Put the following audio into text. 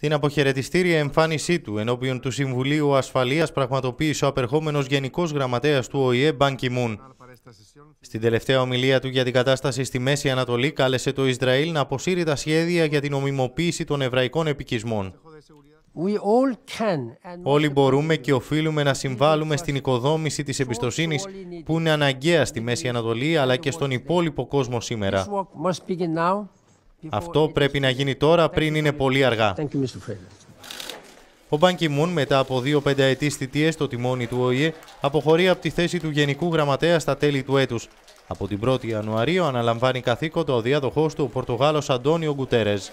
Την αποχαιρετιστήρια εμφάνισή του ενώπιον του Συμβουλίου Ασφαλείας πραγματοποίησε ο απερχόμενος γενικός γραμματέας του ΟΗΕ Μπάνκι Μουν. Στην τελευταία ομιλία του για την κατάσταση στη Μέση Ανατολή κάλεσε το Ισραήλ να αποσύρει τα σχέδια για την ομιμοποίηση των εβραϊκών επικισμών. Όλοι μπορούμε και οφείλουμε να συμβάλλουμε στην οικοδόμηση της εμπιστοσύνης που είναι αναγκαία στη Μέση Ανατολή αλλά και στον υπόλοιπο κόσμο σήμερα. Αυτό πρέπει να γίνει τώρα πριν είναι πολύ αργά. Ο Μπάνκι Μουν, μετά από δύο πενταετής θητείες στο τιμόνι του ΟΗΕ, αποχωρεί από τη θέση του Γενικού Γραμματέα στα τέλη του έτους. Από την 1η Ιανουαρίου αναλαμβάνει καθήκοντα ο διαδοχός του, ο Πορτογάλος Αντώνιο Γκουτέρες.